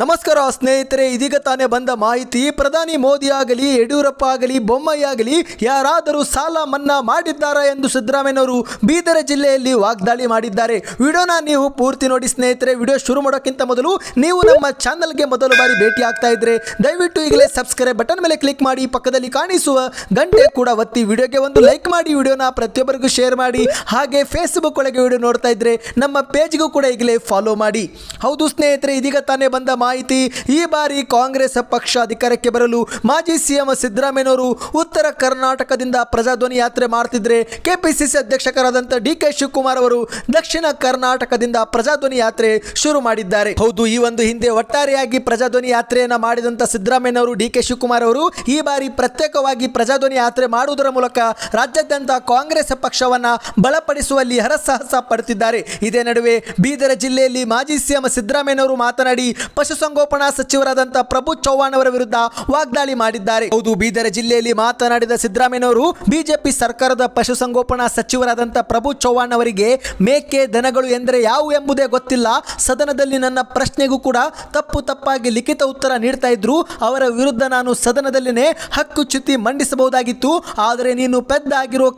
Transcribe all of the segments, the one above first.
ನಮಸ್ಕಾರ ಸ್ನೇಹಿತರೆ ಇದೀಗ ತಾನೇ ಬಂದ ಮಾಹಿತಿ ಪ್ರಧಾನಿ ಮೋದಿ ಆಗಲಿ ಯಡಿಯೂರಪ್ಪ ಆಗಲಿ ಬೊಮ್ಮಾಯಿ ಆಗಲಿ ಯಾರಾದರೂ ಸಾಲ ಮನ್ನಾ ಮಾಡಿದ್ದಾರಾ ಎಂದು ಸಿದ್ದರಾಮಯ್ಯವರು ಬೀದರ ಜಿಲ್ಲೆಯಲ್ಲಿ ವಾಗ್ದಾಳಿ ಮಾಡಿದ್ದಾರೆ ವಿಡಿಯೋನ ನೀವು ಪೂರ್ತಿ ನೋಡಿ ಸ್ನೇಹಿತರೆ ವಿಡಿಯೋ ಶುರು ಮಾಡೋಕ್ಕಿಂತ ಮೊದಲು ನೀವು ನಮ್ಮ ಚಾನಲ್ಗೆ ಮೊದಲು ಬಾರಿ ಭೇಟಿ ಆಗ್ತಾ ಇದ್ರೆ ದಯವಿಟ್ಟು ಈಗಲೇ ಸಬ್ಸ್ಕ್ರೈಬ್ ಬಟನ್ ಮೇಲೆ ಕ್ಲಿಕ್ ಮಾಡಿ ಪಕ್ಕದಲ್ಲಿ ಕಾಣಿಸುವ ಗಂಟೆ ಕೂಡ ಒತ್ತಿ ವಿಡಿಯೋಗೆ ಒಂದು ಲೈಕ್ ಮಾಡಿ ವಿಡಿಯೋನ ಪ್ರತಿಯೊಬ್ಬರಿಗೂ ಶೇರ್ ಮಾಡಿ ಹಾಗೆ ಫೇಸ್ಬುಕ್ ಒಳಗೆ ವಿಡಿಯೋ ನೋಡ್ತಾ ಇದ್ರೆ ನಮ್ಮ ಪೇಜ್ಗೂ ಕೂಡ ಈಗಲೇ ಫಾಲೋ ಮಾಡಿ ಹೌದು ಸ್ನೇಹಿತರೆ ಇದೀಗ ತಾನೇ ಬಂದ ಮಾಹಿತಿ ಈ ಬಾರಿ ಕಾಂಗ್ರೆಸ್ ಪಕ್ಷ ಅಧಿಕಾರಕ್ಕೆ ಬರಲು ಮಾಜಿ ಸಿಎಂ ಸಿದ್ದರಾಮಯ್ಯನವರು ಉತ್ತರ ಕರ್ನಾಟಕದಿಂದ ಪ್ರಜಾಧ್ವನಿ ಯಾತ್ರೆ ಮಾಡ್ತಿದ್ರೆ ಕೆಪಿಸಿಸಿ ಅಧ್ಯಕ್ಷಕರಾದಂತಹ ಡಿ ಕೆ ಶಿವಕುಮಾರ್ ಅವರು ದಕ್ಷಿಣ ಕರ್ನಾಟಕದಿಂದ ಪ್ರಜಾಧ್ವನಿ ಯಾತ್ರೆ ಶುರು ಮಾಡಿದ್ದಾರೆ ಹೌದು ಈ ಒಂದು ಹಿಂದೆ ಒಟ್ಟಾರೆಯಾಗಿ ಪ್ರಜಾಧ್ವನಿ ಯಾತ್ರೆಯನ್ನು ಮಾಡಿದಂಥ ಸಿದ್ದರಾಮಯ್ಯನವರು ಡಿ ಕೆ ಶಿವಕುಮಾರ್ ಅವರು ಈ ಬಾರಿ ಪ್ರತ್ಯೇಕವಾಗಿ ಪ್ರಜಾಧ್ವನಿ ಯಾತ್ರೆ ಮಾಡುವುದರ ಮೂಲಕ ರಾಜ್ಯಾದ್ಯಂತ ಕಾಂಗ್ರೆಸ್ ಪಕ್ಷವನ್ನ ಬಲಪಡಿಸುವಲ್ಲಿ ಹರಸಾಹಸ ಪಡುತ್ತಿದ್ದಾರೆ ಇದೇ ನಡುವೆ ಬೀದರ ಜಿಲ್ಲೆಯಲ್ಲಿ ಮಾಜಿ ಸಿಎಂ ಸಿದ್ದರಾಮಯ್ಯನವರು ಮಾತನಾಡಿ ಸಂಗೋಪನಾ ಸಚಿವರಾದಂತಹ ಪ್ರಭು ಚೌಹಾಣ್ ಅವರ ವಿರುದ್ಧ ವಾಗ್ದಾಳಿ ಮಾಡಿದ್ದಾರೆ ಹೌದು ಬೀದರ್ ಜಿಲ್ಲೆಯಲ್ಲಿ ಮಾತನಾಡಿದ ಅವರು ಬಿಜೆಪಿ ಸರ್ಕಾರದ ಪಶುಸಂಗೋಪನಾ ಸಚಿವರಾದಂತಹ ಪ್ರಭು ಚೌಹಾಣ್ ಅವರಿಗೆ ಮೇಕೆ ದನಗಳು ಎಂದರೆ ಯಾವು ಎಂಬುದೇ ಗೊತ್ತಿಲ್ಲ ಸದನದಲ್ಲಿ ನನ್ನ ಪ್ರಶ್ನೆಗೂ ಕೂಡ ತಪ್ಪು ತಪ್ಪಾಗಿ ಲಿಖಿತ ಉತ್ತರ ನೀಡ್ತಾ ಇದ್ರು ಅವರ ವಿರುದ್ಧ ನಾನು ಸದನದಲ್ಲಿನೇ ಹಕ್ಕು ಚ್ಯುತಿ ಮಂಡಿಸಬಹುದಾಗಿತ್ತು ಆದರೆ ನೀನು ಪೆದ್ದ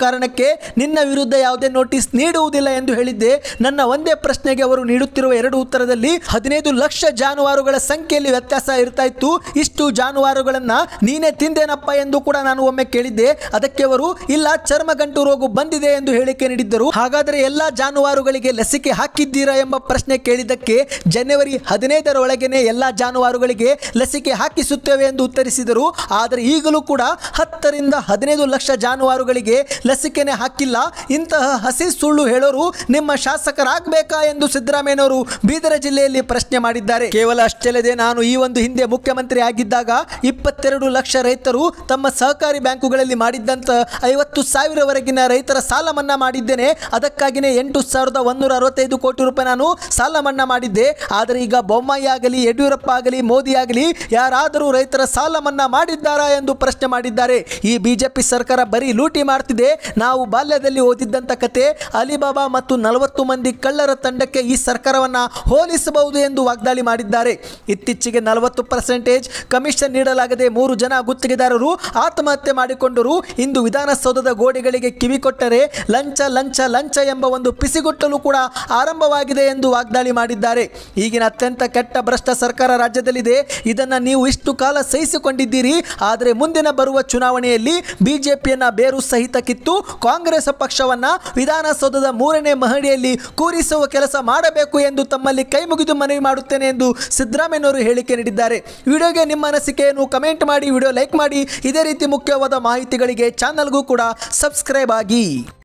ಕಾರಣಕ್ಕೆ ನಿನ್ನ ವಿರುದ್ಧ ಯಾವುದೇ ನೋಟಿಸ್ ನೀಡುವುದಿಲ್ಲ ಎಂದು ಹೇಳಿದ್ದೆ ನನ್ನ ಒಂದೇ ಪ್ರಶ್ನೆಗೆ ಅವರು ನೀಡುತ್ತಿರುವ ಎರಡು ಉತ್ತರದಲ್ಲಿ ಹದಿನೈದು ಲಕ್ಷ ಜಾನುವಾರು ಜಾನುವಾರುಗಳ ಸಂಖ್ಯೆಯಲ್ಲಿ ವ್ಯತ್ಯಾಸ ಇರ್ತಾ ಇತ್ತು ಇಷ್ಟು ಜಾನುವಾರುಗಳನ್ನು ನೀನೇ ತಿಂದೇನಪ್ಪ ಎಂದು ಕೂಡ ನಾನು ಒಮ್ಮೆ ಕೇಳಿದ್ದೆ ಅದಕ್ಕೆ ಅವರು ಇಲ್ಲ ಚರ್ಮಗಂಟು ರೋಗ ಬಂದಿದೆ ಎಂದು ಹೇಳಿಕೆ ನೀಡಿದ್ದರು ಹಾಗಾದರೆ ಎಲ್ಲಾ ಜಾನುವಾರುಗಳಿಗೆ ಲಸಿಕೆ ಹಾಕಿದ್ದೀರಾ ಎಂಬ ಪ್ರಶ್ನೆ ಕೇಳಿದ್ದಕ್ಕೆ ಜನವರಿ ಹದಿನೈದರ ಒಳಗೆನೆ ಎಲ್ಲಾ ಜಾನುವಾರುಗಳಿಗೆ ಲಸಿಕೆ ಹಾಕಿಸುತ್ತೇವೆ ಎಂದು ಉತ್ತರಿಸಿದರು ಆದರೆ ಈಗಲೂ ಕೂಡ ಹತ್ತರಿಂದ ಹದಿನೈದು ಲಕ್ಷ ಜಾನುವಾರುಗಳಿಗೆ ಲಸಿಕೆನೇ ಹಾಕಿಲ್ಲ ಇಂತಹ ಹಸಿ ಸುಳ್ಳು ಹೇಳೋರು ನಿಮ್ಮ ಶಾಸಕರಾಗಬೇಕಾ ಎಂದು ಸಿದ್ದರಾಮಯ್ಯನವರು ಬೀದರ ಜಿಲ್ಲೆಯಲ್ಲಿ ಪ್ರಶ್ನೆ ಮಾಡಿದ್ದಾರೆ ಕೇವಲ ಅಷ್ಟೆಲ್ಲದೆ ನಾನು ಈ ಒಂದು ಹಿಂದೆ ಮುಖ್ಯಮಂತ್ರಿ ಆಗಿದ್ದಾಗ ಇಪ್ಪತ್ತೆರಡು ಲಕ್ಷ ರೈತರು ತಮ್ಮ ಸಹಕಾರಿ ಬ್ಯಾಂಕುಗಳಲ್ಲಿ ಮಾಡಿದ್ದಂಥ ಐವತ್ತು ಸಾವಿರವರೆಗಿನ ರೈತರ ಸಾಲ ಮನ್ನಾ ಮಾಡಿದ್ದೇನೆ ಅದಕ್ಕಾಗಿಯೇ ಎಂಟು ಸಾವಿರದ ಒಂದೂರ ಅರವತ್ತೈದು ಕೋಟಿ ರೂಪಾಯಿ ನಾನು ಸಾಲ ಮನ್ನಾ ಮಾಡಿದ್ದೆ ಆದರೆ ಈಗ ಬೊಮ್ಮಾಯಿ ಆಗಲಿ ಯಡಿಯೂರಪ್ಪ ಆಗಲಿ ಮೋದಿ ಆಗಲಿ ಯಾರಾದರೂ ರೈತರ ಸಾಲ ಮನ್ನಾ ಮಾಡಿದ್ದಾರಾ ಎಂದು ಪ್ರಶ್ನೆ ಮಾಡಿದ್ದಾರೆ ಈ ಬಿಜೆಪಿ ಸರ್ಕಾರ ಬರೀ ಲೂಟಿ ಮಾಡ್ತಿದೆ ನಾವು ಬಾಲ್ಯದಲ್ಲಿ ಓದಿದ್ದಂಥ ಕತೆ ಅಲಿಬಾಬಾ ಮತ್ತು ನಲವತ್ತು ಮಂದಿ ಕಳ್ಳರ ತಂಡಕ್ಕೆ ಈ ಸರ್ಕಾರವನ್ನು ಹೋಲಿಸಬಹುದು ಎಂದು ವಾಗ್ದಾಳಿ ಮಾಡಿದ್ದಾರೆ ಇತ್ತೀಚೆಗೆ ನಲವತ್ತು ಪರ್ಸೆಂಟೇಜ್ ಕಮಿಷನ್ ನೀಡಲಾಗದೆ ಮೂರು ಜನ ಗುತ್ತಿಗೆದಾರರು ಆತ್ಮಹತ್ಯೆ ಮಾಡಿಕೊಂಡರು ಇಂದು ವಿಧಾನಸೌಧದ ಗೋಡೆಗಳಿಗೆ ಕಿವಿಕೊಟ್ಟರೆ ಲಂಚ ಲಂಚ ಲಂಚ ಎಂಬ ಒಂದು ಪಿಸಿಗುಟ್ಟಲು ಕೂಡ ಆರಂಭವಾಗಿದೆ ಎಂದು ವಾಗ್ದಾಳಿ ಮಾಡಿದ್ದಾರೆ ಈಗಿನ ಅತ್ಯಂತ ಕೆಟ್ಟ ಭ್ರಷ್ಟ ಸರ್ಕಾರ ರಾಜ್ಯದಲ್ಲಿದೆ ಇದನ್ನು ನೀವು ಇಷ್ಟು ಕಾಲ ಸಹಿಸಿಕೊಂಡಿದ್ದೀರಿ ಆದರೆ ಮುಂದಿನ ಬರುವ ಚುನಾವಣೆಯಲ್ಲಿ ಬಿಜೆಪಿಯನ್ನು ಬೇರು ಸಹಿತ ಕಿತ್ತು ಕಾಂಗ್ರೆಸ್ ಪಕ್ಷವನ್ನು ವಿಧಾನಸೌಧದ ಮೂರನೇ ಮಹಡಿಯಲ್ಲಿ ಕೂರಿಸುವ ಕೆಲಸ ಮಾಡಬೇಕು ಎಂದು ತಮ್ಮಲ್ಲಿ ಕೈ ಮುಗಿದು ಮನವಿ ಮಾಡುತ್ತೇನೆ ಎಂದು ಸಿದ್ದ ಸಿದ್ದರಾಮಯ್ಯವರು ಹೇಳಿಕೆ ನೀಡಿದ್ದಾರೆ ವಿಡಿಯೋಗೆ ನಿಮ್ಮ ಅನಿಸಿಕೆಯನ್ನು ಕಮೆಂಟ್ ಮಾಡಿ ವಿಡಿಯೋ ಲೈಕ್ ಮಾಡಿ ಇದೇ ರೀತಿ ಮುಖ್ಯವಾದ ಮಾಹಿತಿಗಳಿಗೆ ಚಾನಲ್ಗೂ ಕೂಡ ಸಬ್ಸ್ಕ್ರೈಬ್ ಆಗಿ